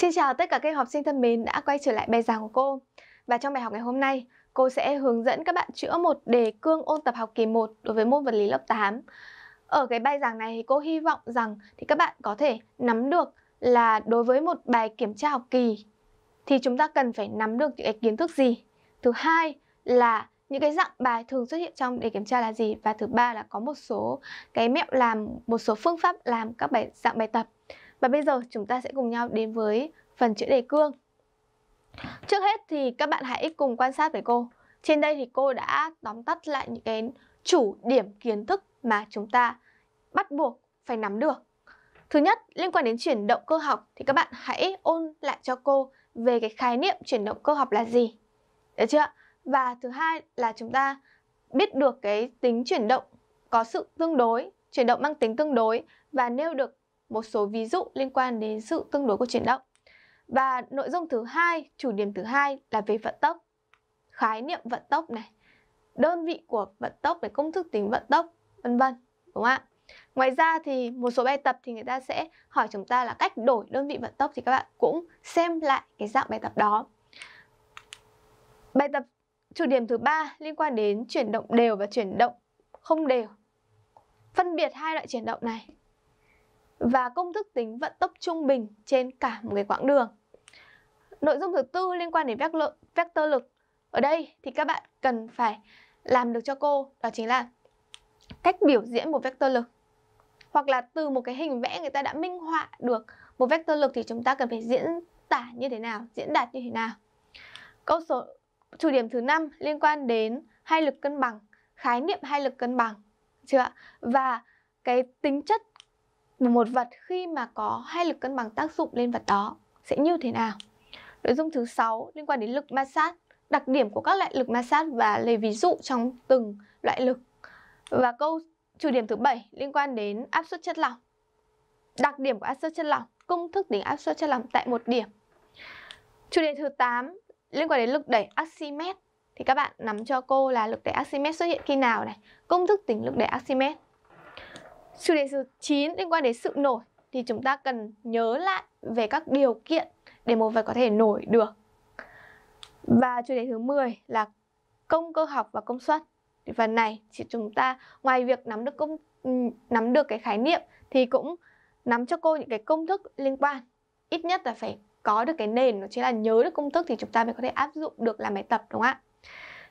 Xin chào tất cả các em học sinh thân mến đã quay trở lại bài giảng của cô. Và trong bài học ngày hôm nay, cô sẽ hướng dẫn các bạn chữa một đề cương ôn tập học kỳ 1 đối với môn vật lý lớp 8. Ở cái bài giảng này thì cô hy vọng rằng thì các bạn có thể nắm được là đối với một bài kiểm tra học kỳ thì chúng ta cần phải nắm được những cái kiến thức gì. Thứ hai là những cái dạng bài thường xuất hiện trong đề kiểm tra là gì và thứ ba là có một số cái mẹo làm một số phương pháp làm các bài dạng bài tập và bây giờ chúng ta sẽ cùng nhau đến với phần chữ đề cương. Trước hết thì các bạn hãy cùng quan sát với cô. Trên đây thì cô đã tóm tắt lại những cái chủ điểm kiến thức mà chúng ta bắt buộc phải nắm được. Thứ nhất, liên quan đến chuyển động cơ học thì các bạn hãy ôn lại cho cô về cái khái niệm chuyển động cơ học là gì. Được chưa? Và thứ hai là chúng ta biết được cái tính chuyển động có sự tương đối, chuyển động mang tính tương đối và nêu được một số ví dụ liên quan đến sự tương đối của chuyển động. Và nội dung thứ hai, chủ điểm thứ hai là về vận tốc. Khái niệm vận tốc này, đơn vị của vận tốc để công thức tính vận tốc, vân vân, đúng không ạ? Ngoài ra thì một số bài tập thì người ta sẽ hỏi chúng ta là cách đổi đơn vị vận tốc thì các bạn cũng xem lại cái dạng bài tập đó. Bài tập chủ điểm thứ ba liên quan đến chuyển động đều và chuyển động không đều. Phân biệt hai loại chuyển động này và công thức tính vận tốc trung bình trên cả một cái quãng đường. Nội dung thứ tư liên quan đến vector, lực. Ở đây thì các bạn cần phải làm được cho cô đó chính là cách biểu diễn một vector lực. Hoặc là từ một cái hình vẽ người ta đã minh họa được một vector lực thì chúng ta cần phải diễn tả như thế nào, diễn đạt như thế nào. Câu số chủ điểm thứ năm liên quan đến hai lực cân bằng, khái niệm hai lực cân bằng chưa ạ? Và cái tính chất một vật khi mà có hai lực cân bằng tác dụng lên vật đó sẽ như thế nào. Nội dung thứ 6 liên quan đến lực ma sát, đặc điểm của các loại lực ma sát và lấy ví dụ trong từng loại lực. Và câu chủ điểm thứ 7 liên quan đến áp suất chất lỏng. Đặc điểm của áp suất chất lỏng, công thức tính áp suất chất lỏng tại một điểm. Chủ đề thứ 8 liên quan đến lực đẩy Archimedes thì các bạn nắm cho cô là lực đẩy Archimedes xuất hiện khi nào này, công thức tính lực đẩy Archimedes Chủ đề số 9 liên quan đến sự nổi thì chúng ta cần nhớ lại về các điều kiện để một vật có thể nổi được. Và chủ đề thứ 10 là công cơ học và công suất. Thì phần này thì chúng ta ngoài việc nắm được công ừ, nắm được cái khái niệm thì cũng nắm cho cô những cái công thức liên quan. Ít nhất là phải có được cái nền nó chính là nhớ được công thức thì chúng ta mới có thể áp dụng được làm bài tập đúng không ạ?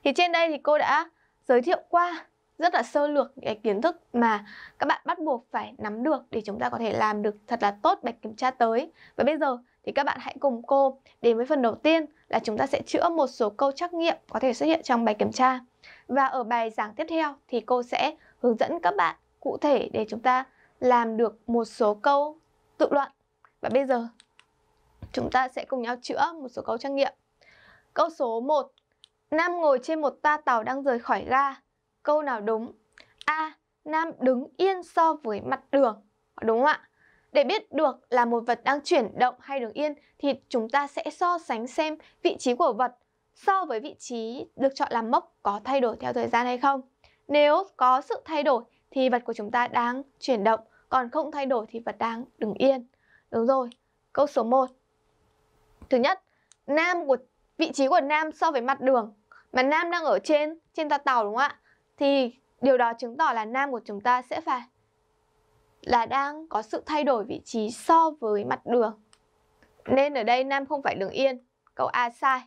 Thì trên đây thì cô đã giới thiệu qua rất là sơ lược những cái kiến thức mà các bạn bắt buộc phải nắm được để chúng ta có thể làm được thật là tốt bài kiểm tra tới. Và bây giờ thì các bạn hãy cùng cô đến với phần đầu tiên là chúng ta sẽ chữa một số câu trắc nghiệm có thể xuất hiện trong bài kiểm tra. Và ở bài giảng tiếp theo thì cô sẽ hướng dẫn các bạn cụ thể để chúng ta làm được một số câu tự luận. Và bây giờ chúng ta sẽ cùng nhau chữa một số câu trắc nghiệm. Câu số 1. Nam ngồi trên một ta tàu đang rời khỏi ga câu nào đúng? A. Nam đứng yên so với mặt đường. Đúng không ạ? Để biết được là một vật đang chuyển động hay đứng yên thì chúng ta sẽ so sánh xem vị trí của vật so với vị trí được chọn làm mốc có thay đổi theo thời gian hay không. Nếu có sự thay đổi thì vật của chúng ta đang chuyển động, còn không thay đổi thì vật đang đứng yên. Đúng rồi, câu số 1. Thứ nhất, nam của vị trí của nam so với mặt đường mà nam đang ở trên trên toa tàu đúng không ạ? thì điều đó chứng tỏ là nam của chúng ta sẽ phải là đang có sự thay đổi vị trí so với mặt đường. Nên ở đây nam không phải đứng yên. Câu A sai.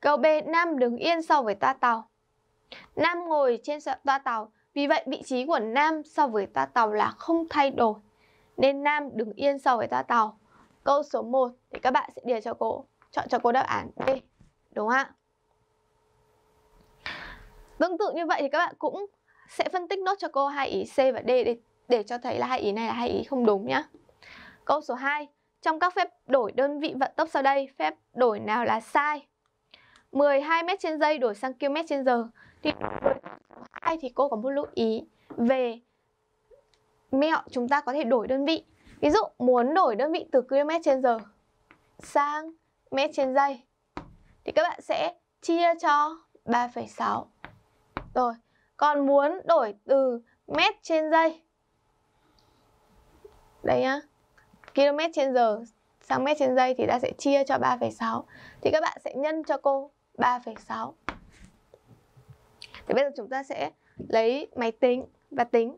Câu B nam đứng yên so với toa tàu. Nam ngồi trên toa tàu, vì vậy vị trí của nam so với toa tàu là không thay đổi. Nên nam đứng yên so với toa tàu. Câu số 1 thì các bạn sẽ đưa cho cô, chọn cho cô đáp án B. Đúng không ạ? Tương vâng, tự như vậy thì các bạn cũng sẽ phân tích nốt cho cô hai ý C và D để, để cho thấy là hai ý này là hai ý không đúng nhá. Câu số 2, trong các phép đổi đơn vị vận tốc sau đây, phép đổi nào là sai? 12 m trên giây đổi sang km trên giờ. Thì với số 2 thì cô có một lưu ý về mẹo chúng ta có thể đổi đơn vị. Ví dụ muốn đổi đơn vị từ km trên giờ sang mét trên giây thì các bạn sẽ chia cho 3,6 rồi, còn muốn đổi từ mét trên giây Đấy nhá Km trên giờ sang mét trên giây thì ta sẽ chia cho 3,6 Thì các bạn sẽ nhân cho cô 3,6 Thì bây giờ chúng ta sẽ lấy máy tính và tính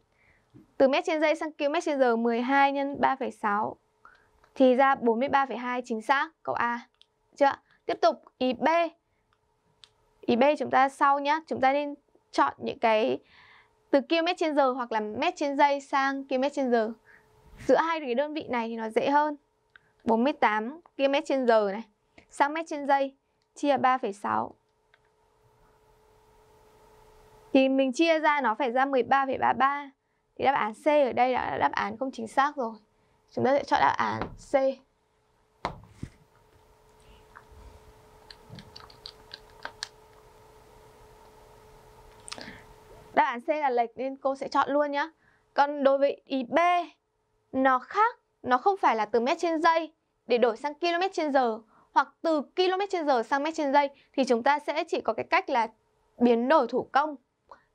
Từ mét trên giây sang km trên giờ 12 nhân 3,6 Thì ra 43,2 chính xác câu A Chưa Tiếp tục ý B Ý B chúng ta sau nhá Chúng ta nên chọn những cái từ km trên giờ hoặc là mét trên giây sang km trên giờ giữa hai cái đơn vị này thì nó dễ hơn 48 km trên giờ này sang mét trên giây chia 3,6 thì mình chia ra nó phải ra 13,33 thì đáp án C ở đây đã là đáp án không chính xác rồi chúng ta sẽ chọn đáp án C đáp án C là lệch nên cô sẽ chọn luôn nhá còn đối với ý B nó khác nó không phải là từ mét trên giây để đổi sang km trên giờ hoặc từ km trên giờ sang mét trên giây thì chúng ta sẽ chỉ có cái cách là biến đổi thủ công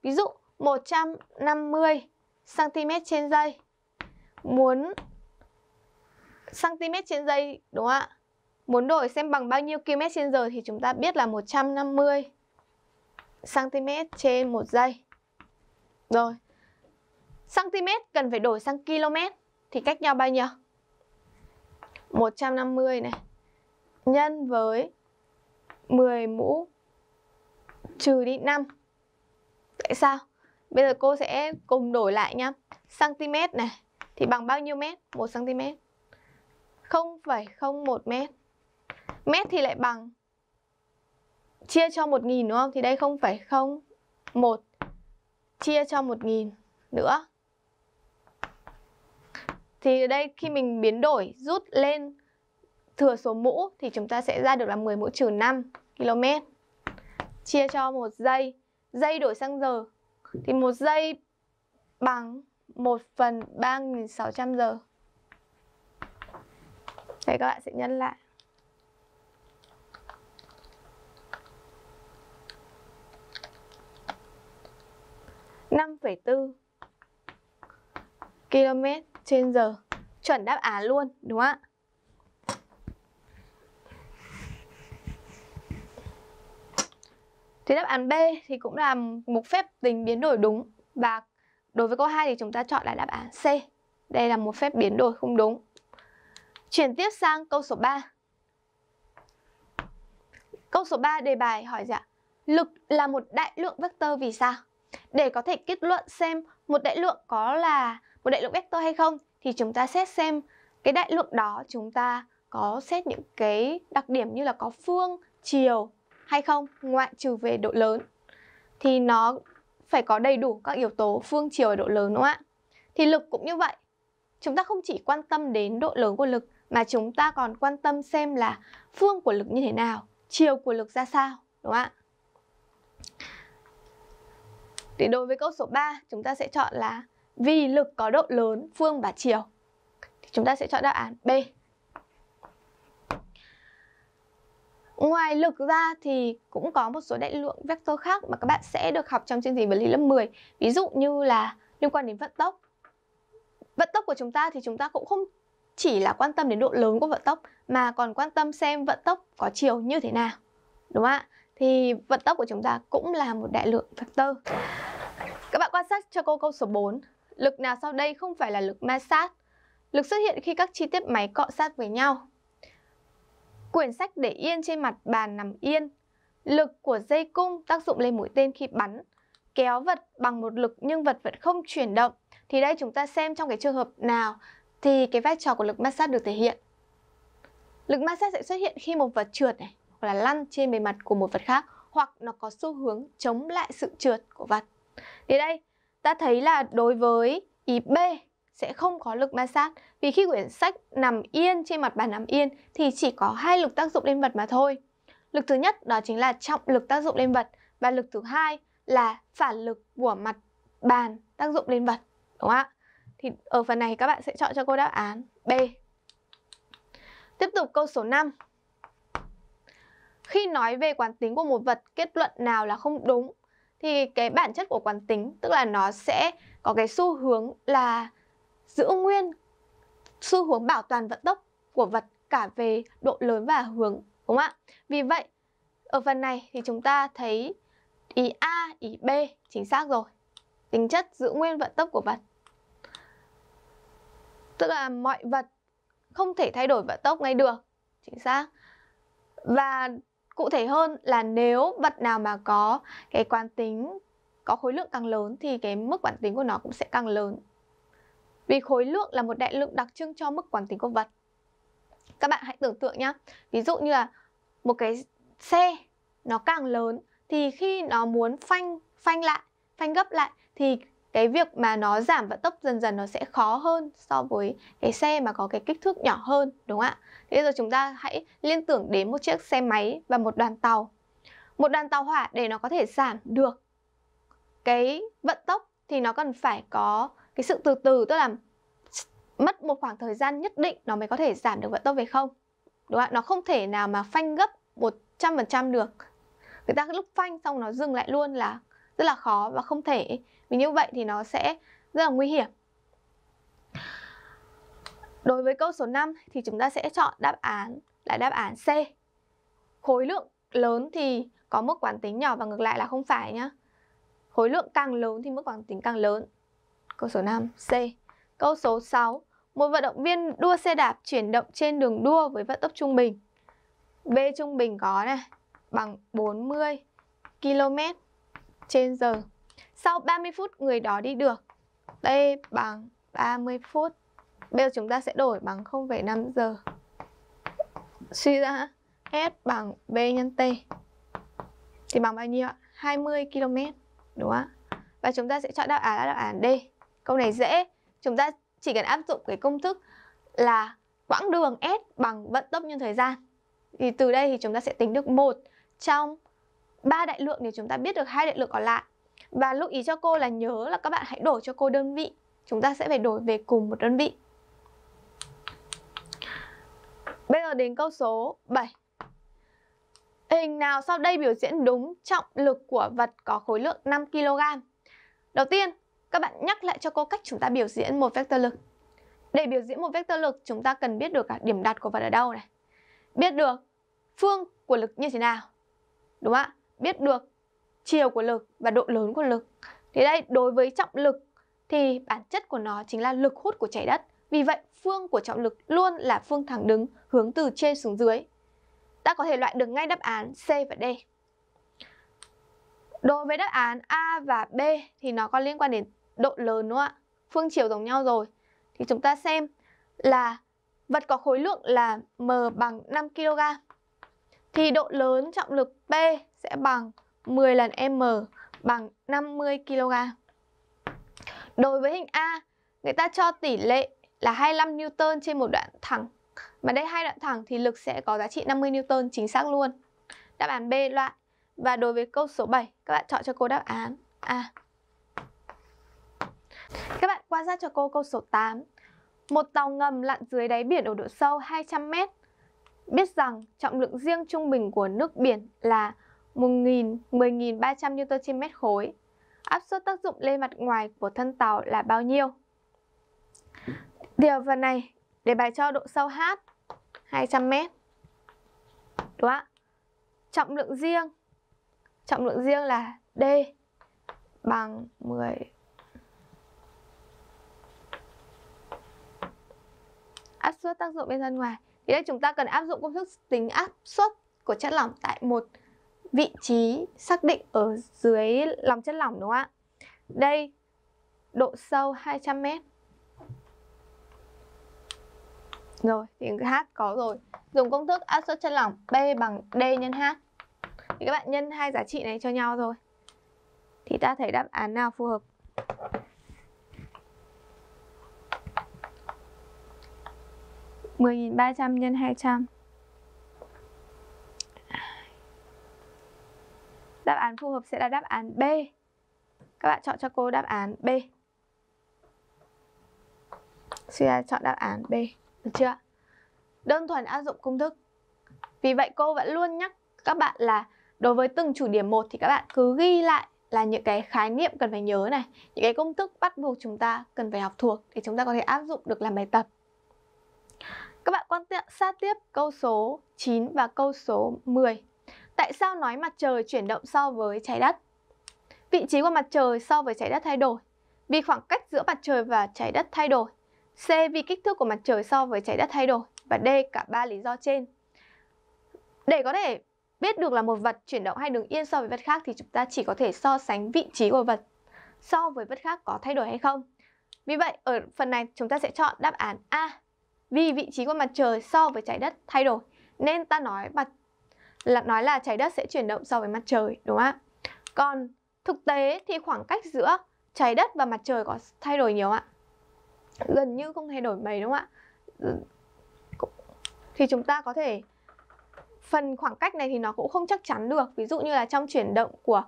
ví dụ 150 cm trên giây muốn cm trên giây đúng không ạ muốn đổi xem bằng bao nhiêu km trên giờ thì chúng ta biết là 150 cm trên một giây rồi. cm cần phải đổi sang km thì cách nhau bao nhiêu? 150 này nhân với 10 mũ trừ đi 5. Tại sao? Bây giờ cô sẽ cùng đổi lại nhá. cm này thì bằng bao nhiêu mét? 1 cm. 0,01 mét. Mét thì lại bằng chia cho 1000 đúng không? Thì đây 0,01 chia cho 1 1000 nữa. Thì ở đây khi mình biến đổi rút lên thừa số mũ thì chúng ta sẽ ra được là 10 mũ trừ 5 km. Chia cho một giây, giây đổi sang giờ thì một giây bằng 1 phần 3.600 giờ. Đây các bạn sẽ nhân lại. 5,4 km trên giờ Chuẩn đáp án luôn, đúng không ạ? thì đáp án B thì cũng là một phép tính biến đổi đúng Và đối với câu 2 thì chúng ta chọn là đáp án C Đây là một phép biến đổi không đúng Chuyển tiếp sang câu số 3 Câu số 3 đề bài hỏi dạ Lực là một đại lượng vectơ vì sao? Để có thể kết luận xem một đại lượng có là một đại lượng vector hay không thì chúng ta xét xem cái đại lượng đó chúng ta có xét những cái đặc điểm như là có phương, chiều hay không ngoại trừ về độ lớn. Thì nó phải có đầy đủ các yếu tố phương, chiều và độ lớn đúng không ạ? Thì lực cũng như vậy. Chúng ta không chỉ quan tâm đến độ lớn của lực mà chúng ta còn quan tâm xem là phương của lực như thế nào, chiều của lực ra sao, đúng không ạ? Thì đối với câu số 3, chúng ta sẽ chọn là vì lực có độ lớn phương và chiều. Thì chúng ta sẽ chọn đáp án B. Ngoài lực ra thì cũng có một số đại lượng vector khác mà các bạn sẽ được học trong chương trình vật lý lớp 10. Ví dụ như là liên quan đến vận tốc. Vận tốc của chúng ta thì chúng ta cũng không chỉ là quan tâm đến độ lớn của vận tốc mà còn quan tâm xem vận tốc có chiều như thế nào. Đúng không ạ? thì vận tốc của chúng ta cũng là một đại lượng vector. Các bạn quan sát cho cô câu số 4. Lực nào sau đây không phải là lực ma sát? Lực xuất hiện khi các chi tiết máy cọ sát với nhau. Quyển sách để yên trên mặt bàn nằm yên. Lực của dây cung tác dụng lên mũi tên khi bắn. Kéo vật bằng một lực nhưng vật vẫn không chuyển động. Thì đây chúng ta xem trong cái trường hợp nào thì cái vai trò của lực ma sát được thể hiện. Lực ma sát sẽ xuất hiện khi một vật trượt này, là lăn trên bề mặt của một vật khác hoặc nó có xu hướng chống lại sự trượt của vật. Thì đây, ta thấy là đối với ý B sẽ không có lực ma sát vì khi quyển sách nằm yên trên mặt bàn nằm yên thì chỉ có hai lực tác dụng lên vật mà thôi. Lực thứ nhất đó chính là trọng lực tác dụng lên vật và lực thứ hai là phản lực của mặt bàn tác dụng lên vật. Đúng không ạ? Thì ở phần này các bạn sẽ chọn cho cô đáp án B. Tiếp tục câu số 5 khi nói về quán tính của một vật kết luận nào là không đúng thì cái bản chất của quán tính tức là nó sẽ có cái xu hướng là giữ nguyên xu hướng bảo toàn vận tốc của vật cả về độ lớn và hướng đúng không ạ? Vì vậy ở phần này thì chúng ta thấy ý A, ý B chính xác rồi. Tính chất giữ nguyên vận tốc của vật. Tức là mọi vật không thể thay đổi vận tốc ngay được. Chính xác. Và Cụ thể hơn là nếu vật nào mà có cái quán tính có khối lượng càng lớn thì cái mức quán tính của nó cũng sẽ càng lớn. Vì khối lượng là một đại lượng đặc trưng cho mức quán tính của vật. Các bạn hãy tưởng tượng nhá ví dụ như là một cái xe nó càng lớn thì khi nó muốn phanh phanh lại, phanh gấp lại thì cái việc mà nó giảm vận tốc dần dần nó sẽ khó hơn so với cái xe mà có cái kích thước nhỏ hơn đúng không ạ? Thế bây giờ chúng ta hãy liên tưởng đến một chiếc xe máy và một đoàn tàu. Một đoàn tàu hỏa để nó có thể giảm được cái vận tốc thì nó cần phải có cái sự từ từ tức là mất một khoảng thời gian nhất định nó mới có thể giảm được vận tốc về không. Đúng không ạ? Nó không thể nào mà phanh gấp 100% được. Người ta lúc phanh xong nó dừng lại luôn là rất là khó và không thể vì như vậy thì nó sẽ rất là nguy hiểm Đối với câu số 5 thì chúng ta sẽ chọn đáp án là đáp án C Khối lượng lớn thì có mức quán tính nhỏ và ngược lại là không phải nhá Khối lượng càng lớn thì mức quán tính càng lớn Câu số 5 C Câu số 6 Một vận động viên đua xe đạp chuyển động trên đường đua với vận tốc trung bình B trung bình có này bằng 40 km trên giờ sau 30 phút người đó đi được T bằng 30 phút Bây giờ chúng ta sẽ đổi bằng 0,5 giờ Suy ra S bằng B nhân T Thì bằng bao nhiêu ạ? 20 km Đúng không ạ? Và chúng ta sẽ chọn đáp án là đáp án D Câu này dễ Chúng ta chỉ cần áp dụng cái công thức là quãng đường S bằng vận tốc nhân thời gian Thì từ đây thì chúng ta sẽ tính được một trong ba đại lượng thì chúng ta biết được hai đại lượng còn lại và lưu ý cho cô là nhớ là các bạn hãy đổi cho cô đơn vị Chúng ta sẽ phải đổi về cùng một đơn vị Bây giờ đến câu số 7 Hình nào sau đây biểu diễn đúng trọng lực của vật có khối lượng 5kg Đầu tiên, các bạn nhắc lại cho cô cách chúng ta biểu diễn một vector lực Để biểu diễn một vector lực chúng ta cần biết được cả điểm đặt của vật ở đâu này Biết được phương của lực như thế nào Đúng không ạ? Biết được chiều của lực và độ lớn của lực. Thế đây, đối với trọng lực thì bản chất của nó chính là lực hút của trái đất. Vì vậy, phương của trọng lực luôn là phương thẳng đứng hướng từ trên xuống dưới. Ta có thể loại được ngay đáp án C và D. Đối với đáp án A và B thì nó có liên quan đến độ lớn đúng không ạ? Phương chiều giống nhau rồi. Thì chúng ta xem là vật có khối lượng là M bằng 5 kg. Thì độ lớn trọng lực B sẽ bằng 10 lần m bằng 50 kg. Đối với hình A, người ta cho tỷ lệ là 25 Newton trên một đoạn thẳng. Mà đây hai đoạn thẳng thì lực sẽ có giá trị 50 Newton chính xác luôn. Đáp án B loại. Và đối với câu số 7, các bạn chọn cho cô đáp án A. Các bạn quan sát cho cô câu số 8. Một tàu ngầm lặn dưới đáy biển ở độ sâu 200 m biết rằng trọng lượng riêng trung bình của nước biển là 1.000, 10.300 Nm trên mét khối. Áp suất tác dụng lên mặt ngoài của thân tàu là bao nhiêu? Điều phần này để bài cho độ sâu H 200 m. Đúng ạ? Trọng lượng riêng. Trọng lượng riêng là D bằng 10 áp suất tác dụng bên thân ngoài. Thì đây chúng ta cần áp dụng công thức tính áp suất của chất lỏng tại một vị trí xác định ở dưới lòng chất lỏng đúng không ạ? Đây, độ sâu 200 mét. Rồi, thì H có rồi. Dùng công thức áp suất chất lỏng p bằng D nhân H. Thì các bạn nhân hai giá trị này cho nhau rồi. Thì ta thấy đáp án nào phù hợp? mười nghìn ba trăm nhân hai trăm án phù hợp sẽ là đáp án B. Các bạn chọn cho cô đáp án B. Suya chọn đáp án B. Được chưa? Đơn thuần áp dụng công thức. Vì vậy cô vẫn luôn nhắc các bạn là đối với từng chủ điểm một thì các bạn cứ ghi lại là những cái khái niệm cần phải nhớ này, những cái công thức bắt buộc chúng ta cần phải học thuộc để chúng ta có thể áp dụng được làm bài tập. Các bạn quan sát tiếp câu số 9 và câu số 10. Tại sao nói mặt trời chuyển động so với trái đất? Vị trí của mặt trời so với trái đất thay đổi vì khoảng cách giữa mặt trời và trái đất thay đổi, C vì kích thước của mặt trời so với trái đất thay đổi và D cả ba lý do trên. Để có thể biết được là một vật chuyển động hay đứng yên so với vật khác thì chúng ta chỉ có thể so sánh vị trí của vật so với vật khác có thay đổi hay không. Vì vậy, ở phần này chúng ta sẽ chọn đáp án A. Vì vị trí của mặt trời so với trái đất thay đổi nên ta nói mặt là nói là trái đất sẽ chuyển động so với mặt trời đúng không ạ? Còn thực tế thì khoảng cách giữa trái đất và mặt trời có thay đổi nhiều ạ? Gần như không thay đổi mấy đúng không ạ? Thì chúng ta có thể phần khoảng cách này thì nó cũng không chắc chắn được. Ví dụ như là trong chuyển động của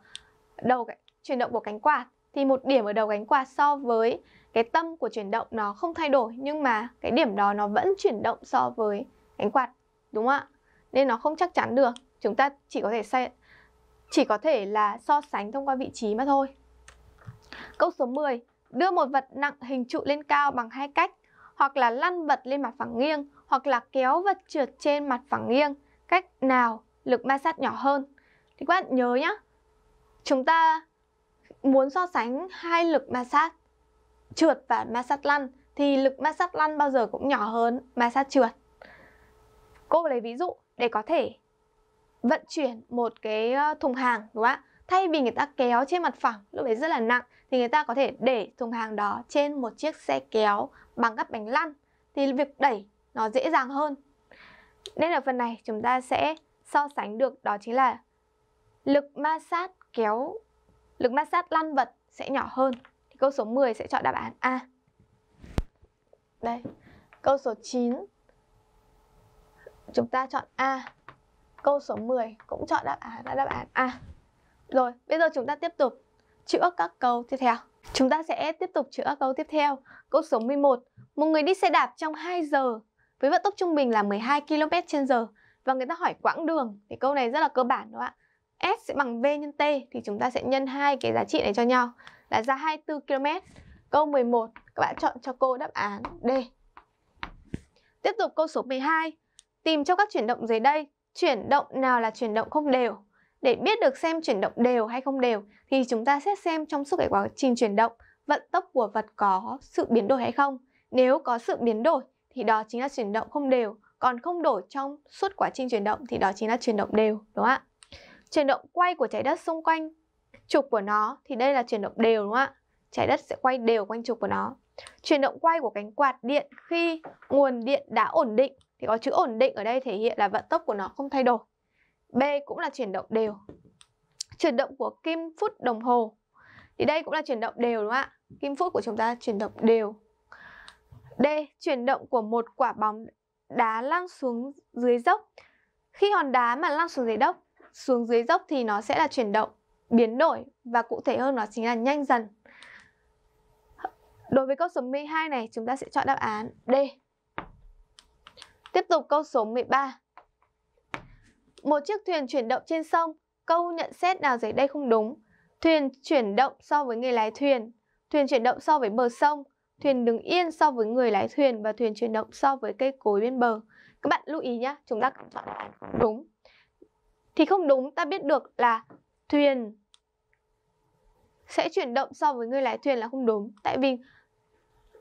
đầu chuyển động của cánh quạt thì một điểm ở đầu cánh quạt so với cái tâm của chuyển động nó không thay đổi nhưng mà cái điểm đó nó vẫn chuyển động so với cánh quạt đúng không ạ? nên nó không chắc chắn được. Chúng ta chỉ có thể say, chỉ có thể là so sánh thông qua vị trí mà thôi. Câu số 10, đưa một vật nặng hình trụ lên cao bằng hai cách, hoặc là lăn vật lên mặt phẳng nghiêng, hoặc là kéo vật trượt trên mặt phẳng nghiêng, cách nào lực ma sát nhỏ hơn? Thì các bạn nhớ nhá, chúng ta muốn so sánh hai lực ma sát trượt và ma sát lăn thì lực ma sát lăn bao giờ cũng nhỏ hơn ma sát trượt. Cô lấy ví dụ, để có thể vận chuyển một cái thùng hàng đúng không ạ? Thay vì người ta kéo trên mặt phẳng lúc đấy rất là nặng thì người ta có thể để thùng hàng đó trên một chiếc xe kéo bằng các bánh lăn thì việc đẩy nó dễ dàng hơn. Nên ở phần này chúng ta sẽ so sánh được đó chính là lực ma sát kéo lực ma sát lăn vật sẽ nhỏ hơn. Thì câu số 10 sẽ chọn đáp án A. Đây. Câu số 9 Chúng ta chọn A. Câu số 10 cũng chọn đáp án là đáp án A. Rồi, bây giờ chúng ta tiếp tục chữa các câu tiếp theo. Chúng ta sẽ tiếp tục chữa câu tiếp theo. Câu số 11. Một người đi xe đạp trong 2 giờ với vận tốc trung bình là 12 km h và người ta hỏi quãng đường thì câu này rất là cơ bản đúng không ạ? S sẽ bằng V nhân T thì chúng ta sẽ nhân hai cái giá trị này cho nhau là ra 24 km. Câu 11 các bạn chọn cho cô đáp án D. Tiếp tục câu số 12. Tìm cho các chuyển động dưới đây, chuyển động nào là chuyển động không đều. Để biết được xem chuyển động đều hay không đều thì chúng ta sẽ xem trong suốt cái quá trình chuyển động vận tốc của vật có sự biến đổi hay không. Nếu có sự biến đổi thì đó chính là chuyển động không đều, còn không đổi trong suốt quá trình chuyển động thì đó chính là chuyển động đều, đúng không ạ? Chuyển động quay của trái đất xung quanh trục của nó thì đây là chuyển động đều đúng không ạ? Trái đất sẽ quay đều quanh trục của nó. Chuyển động quay của cánh quạt điện khi nguồn điện đã ổn định thì có chữ ổn định ở đây thể hiện là vận tốc của nó không thay đổi b cũng là chuyển động đều chuyển động của kim phút đồng hồ thì đây cũng là chuyển động đều đúng không ạ kim phút của chúng ta chuyển động đều d chuyển động của một quả bóng đá lăn xuống dưới dốc khi hòn đá mà lăn xuống dưới dốc xuống dưới dốc thì nó sẽ là chuyển động biến đổi và cụ thể hơn nó chính là nhanh dần Đối với câu số 12 này chúng ta sẽ chọn đáp án D Tiếp tục câu số 13. Một chiếc thuyền chuyển động trên sông, câu nhận xét nào dưới đây không đúng? Thuyền chuyển động so với người lái thuyền, thuyền chuyển động so với bờ sông, thuyền đứng yên so với người lái thuyền và thuyền chuyển động so với cây cối bên bờ. Các bạn lưu ý nhé, chúng ta chọn đúng. Thì không đúng ta biết được là thuyền sẽ chuyển động so với người lái thuyền là không đúng. Tại vì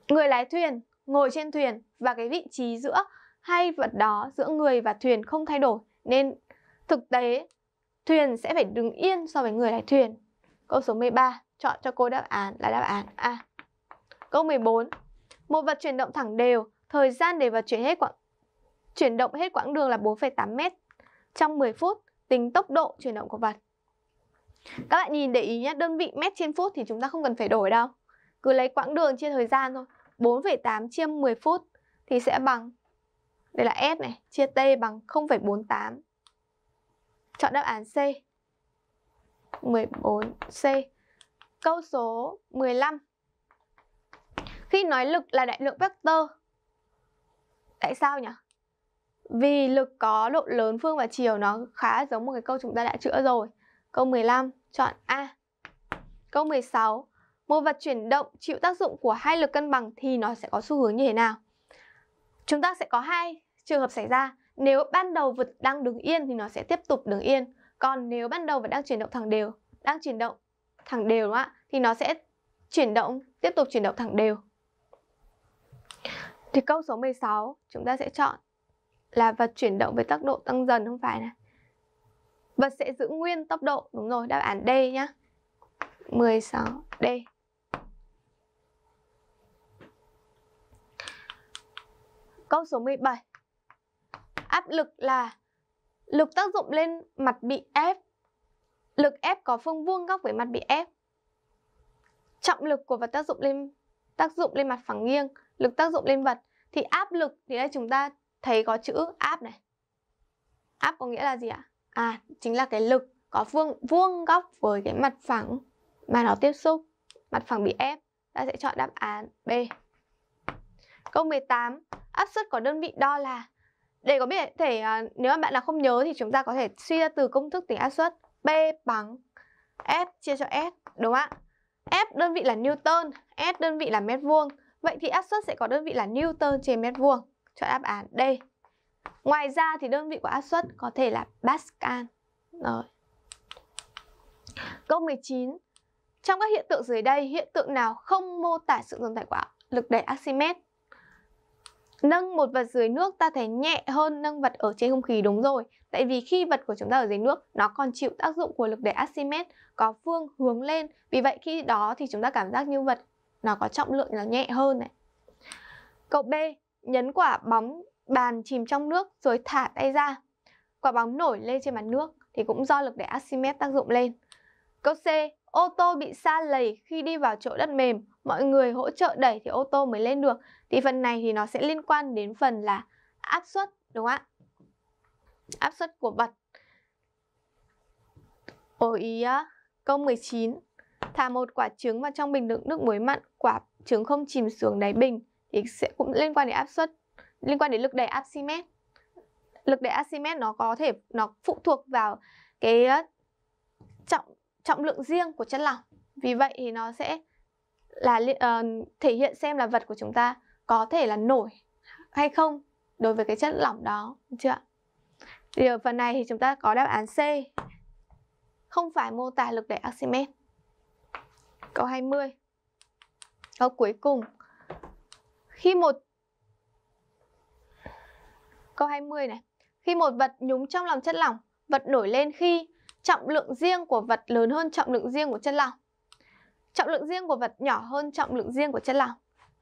người lái thuyền ngồi trên thuyền và cái vị trí giữa hay vật đó giữa người và thuyền không thay đổi nên thực tế thuyền sẽ phải đứng yên so với người lái thuyền. Câu số 13 chọn cho cô đáp án là đáp án A. Câu 14. Một vật chuyển động thẳng đều, thời gian để vật chuyển hết quãng chuyển động hết quãng đường là 4,8 m. Trong 10 phút, tính tốc độ chuyển động của vật. Các bạn nhìn để ý nhé, đơn vị mét trên phút thì chúng ta không cần phải đổi đâu. Cứ lấy quãng đường chia thời gian thôi. 4,8 chia 10 phút thì sẽ bằng đây là S này, chia T bằng 0,48. Chọn đáp án C. 14C. Câu số 15. Khi nói lực là đại lượng vector. Tại sao nhỉ? Vì lực có độ lớn phương và chiều nó khá giống một cái câu chúng ta đã chữa rồi. Câu 15, chọn A. Câu 16, một vật chuyển động chịu tác dụng của hai lực cân bằng thì nó sẽ có xu hướng như thế nào? Chúng ta sẽ có hai Trường hợp xảy ra, nếu ban đầu vật đang đứng yên thì nó sẽ tiếp tục đứng yên. Còn nếu ban đầu vật đang chuyển động thẳng đều, đang chuyển động thẳng đều đúng không ạ? Thì nó sẽ chuyển động, tiếp tục chuyển động thẳng đều. Thì câu số 16 chúng ta sẽ chọn là vật chuyển động với tốc độ tăng dần không phải này. Vật sẽ giữ nguyên tốc độ, đúng rồi, đáp án D nhá. 16D. Câu số 17 áp lực là lực tác dụng lên mặt bị ép. Lực ép có phương vuông góc với mặt bị ép. Trọng lực của vật tác dụng lên tác dụng lên mặt phẳng nghiêng, lực tác dụng lên vật thì áp lực thì đây chúng ta thấy có chữ áp này. Áp có nghĩa là gì ạ? À, chính là cái lực có phương vuông góc với cái mặt phẳng mà nó tiếp xúc, mặt phẳng bị ép. Ta sẽ chọn đáp án B. Câu 18, áp suất có đơn vị đo là để có biết thể à, nếu mà bạn là không nhớ thì chúng ta có thể suy ra từ công thức tính áp suất P bằng F chia cho S đúng không ạ? F đơn vị là Newton, S đơn vị là mét vuông. Vậy thì áp suất sẽ có đơn vị là Newton trên mét vuông. Chọn đáp án D. Ngoài ra thì đơn vị của áp suất có thể là Pascal. Rồi. Câu 19. Trong các hiện tượng dưới đây, hiện tượng nào không mô tả sự tồn tại của lực đẩy Archimedes? Nâng một vật dưới nước ta thấy nhẹ hơn nâng vật ở trên không khí đúng rồi. Tại vì khi vật của chúng ta ở dưới nước nó còn chịu tác dụng của lực đẩy Archimedes có phương hướng lên. Vì vậy khi đó thì chúng ta cảm giác như vật nó có trọng lượng nó nhẹ hơn này. Câu B, nhấn quả bóng bàn chìm trong nước rồi thả tay ra. Quả bóng nổi lên trên mặt nước thì cũng do lực đẩy Archimedes tác dụng lên. Câu C, ô tô bị xa lầy khi đi vào chỗ đất mềm, mọi người hỗ trợ đẩy thì ô tô mới lên được. Thì phần này thì nó sẽ liên quan đến phần là áp suất, đúng không ạ? Áp suất của bật. Ổ ý á, câu 19. Thả một quả trứng vào trong bình đựng nước muối mặn, quả trứng không chìm xuống đáy bình thì sẽ cũng liên quan đến áp suất, liên quan đến lực đẩy Archimedes. Lực đẩy Archimedes nó có thể nó phụ thuộc vào cái ờ, trọng trọng lượng riêng của chất lỏng vì vậy thì nó sẽ là uh, thể hiện xem là vật của chúng ta có thể là nổi hay không đối với cái chất lỏng đó chưa thì ở phần này thì chúng ta có đáp án C không phải mô tả lực đẩy Archimedes câu 20 câu cuối cùng khi một câu 20 này khi một vật nhúng trong lòng chất lỏng vật nổi lên khi trọng lượng riêng của vật lớn hơn trọng lượng riêng của chất lỏng. Trọng lượng riêng của vật nhỏ hơn trọng lượng riêng của chất lỏng.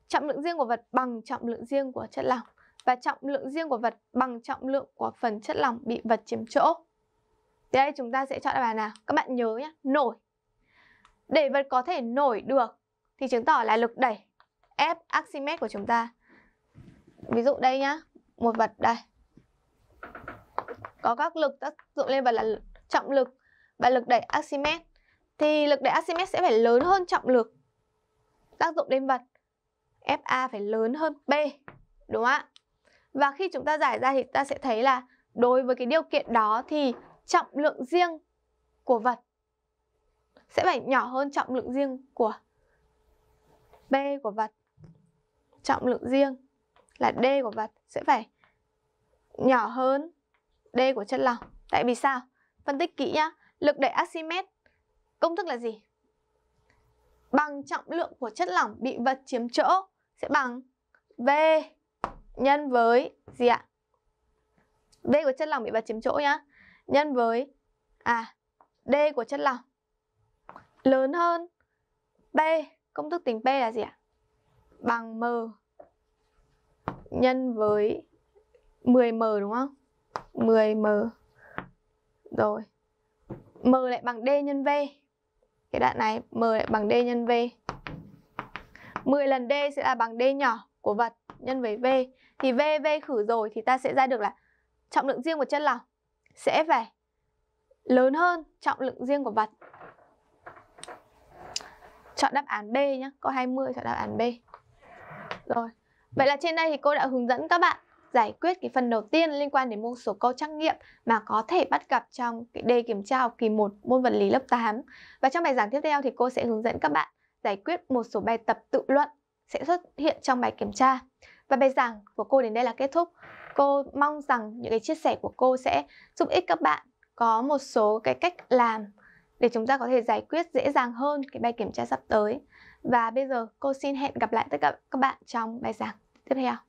Trọng lượng riêng của vật bằng trọng lượng riêng của chất lỏng và trọng lượng riêng của vật bằng trọng lượng của phần chất lỏng bị vật chiếm chỗ. đây chúng ta sẽ chọn đáp án nào? Các bạn nhớ nhé, nổi. Để vật có thể nổi được thì chứng tỏ là lực đẩy F aximet của chúng ta. Ví dụ đây nhá, một vật đây. Có các lực tác dụng lên vật là trọng lực và lực đẩy Archimedes thì lực đẩy Archimedes sẽ phải lớn hơn trọng lực tác dụng lên vật FA phải lớn hơn B đúng không ạ? Và khi chúng ta giải ra thì ta sẽ thấy là đối với cái điều kiện đó thì trọng lượng riêng của vật sẽ phải nhỏ hơn trọng lượng riêng của B của vật. Trọng lượng riêng là D của vật sẽ phải nhỏ hơn D của chất lỏng. Tại vì sao? Phân tích kỹ nhá. Lực đẩy Archimedes công thức là gì? Bằng trọng lượng của chất lỏng bị vật chiếm chỗ sẽ bằng V nhân với gì ạ? V của chất lỏng bị vật chiếm chỗ nhá. Nhân với à D của chất lỏng lớn hơn P. Công thức tính P là gì ạ? Bằng M nhân với 10m đúng không? 10m rồi. M lại bằng D nhân V. Cái đoạn này M lại bằng D nhân V. 10 lần D sẽ là bằng D nhỏ của vật nhân với V. Thì V V khử rồi thì ta sẽ ra được là trọng lượng riêng của chất lỏng sẽ phải lớn hơn trọng lượng riêng của vật. Chọn đáp án B nhé. Câu 20 chọn đáp án B. Rồi. Vậy là trên đây thì cô đã hướng dẫn các bạn giải quyết cái phần đầu tiên liên quan đến môn số câu trắc nghiệm mà có thể bắt gặp trong cái đề kiểm tra học kỳ 1 môn vật lý lớp 8. Và trong bài giảng tiếp theo thì cô sẽ hướng dẫn các bạn giải quyết một số bài tập tự luận sẽ xuất hiện trong bài kiểm tra. Và bài giảng của cô đến đây là kết thúc. Cô mong rằng những cái chia sẻ của cô sẽ giúp ích các bạn có một số cái cách làm để chúng ta có thể giải quyết dễ dàng hơn cái bài kiểm tra sắp tới. Và bây giờ cô xin hẹn gặp lại tất cả các bạn trong bài giảng tiếp theo.